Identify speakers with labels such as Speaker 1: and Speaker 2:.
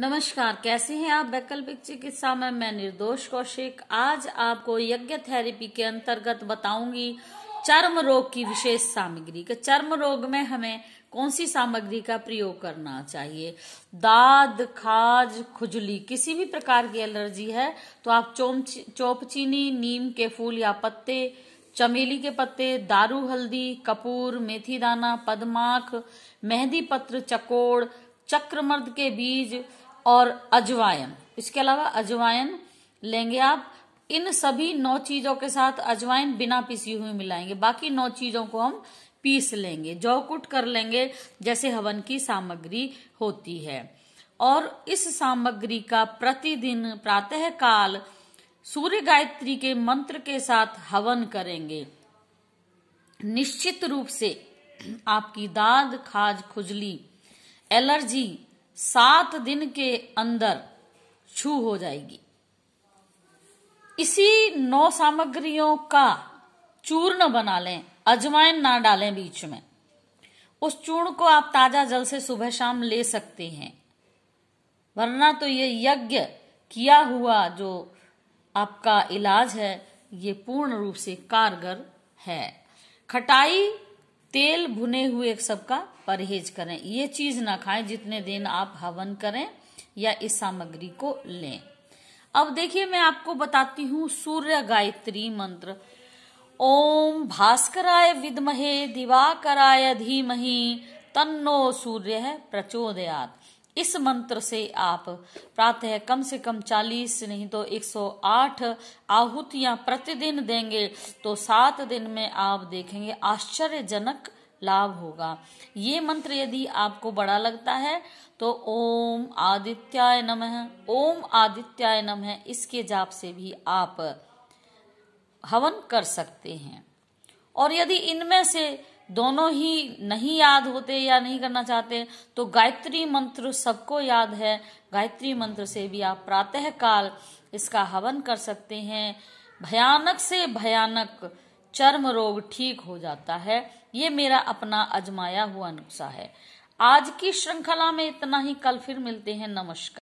Speaker 1: नमस्कार कैसे हैं आप वैकल्पिक चिकित्सा में मैं निर्दोष कौशिक आज आपको यज्ञ थेरेपी के अंतर्गत बताऊंगी चर्म रोग की विशेष सामग्री के चर्म रोग में हमें कौन सी सामग्री का प्रयोग करना चाहिए दाद खाज खुजली किसी भी प्रकार की एलर्जी है तो आप चोपचीनी नीम के फूल या पत्ते चमेली के पत्ते दारू हल्दी कपूर मेथी दाना पदमाख मेहंदी पत्र चकोड़ चक्रमर्द के बीज और अजवायन इसके अलावा अजवायन लेंगे आप इन सभी नौ चीजों के साथ अजवाइन बिना पिसी हुई मिलाएंगे बाकी नौ चीजों को हम पीस लेंगे जौकुट कर लेंगे जैसे हवन की सामग्री होती है और इस सामग्री का प्रतिदिन प्रातः काल सूर्य गायत्री के मंत्र के साथ हवन करेंगे निश्चित रूप से आपकी दाद खाज खुजली एलर्जी सात दिन के अंदर छू हो जाएगी इसी नौ सामग्रियों का चूर्ण बना लें अजवाइन ना डालें बीच में उस चूर्ण को आप ताजा जल से सुबह शाम ले सकते हैं वरना तो ये यज्ञ किया हुआ जो आपका इलाज है ये पूर्ण रूप से कारगर है खटाई तेल भुने हुए सबका परहेज करें ये चीज ना खाएं जितने दिन आप हवन करें या इस सामग्री को लें अब देखिए मैं आपको बताती हूँ सूर्य गायत्री मंत्र ओम भास्कराय विदमहे दिवाकराय धीमहि तन्नो सूर्य है प्रचोदयात इस मंत्र से आप प्रातः कम से कम 40 नहीं तो 108 आहुतियां प्रतिदिन देंगे तो सात दिन में आप देखेंगे आश्चर्यजनक लाभ होगा ये मंत्र यदि आपको बड़ा लगता है तो ओम आदित्याय नमः ओम आदित्याय नमः इसके जाप से भी आप हवन कर सकते हैं और यदि इनमें से दोनों ही नहीं याद होते या नहीं करना चाहते तो गायत्री मंत्र सबको याद है गायत्री मंत्र से भी आप प्रातः काल इसका हवन कर सकते हैं भयानक से भयानक चर्म रोग ठीक हो जाता है ये मेरा अपना अजमाया हुआ नुस्खा है आज की श्रृंखला में इतना ही कल फिर मिलते हैं नमस्कार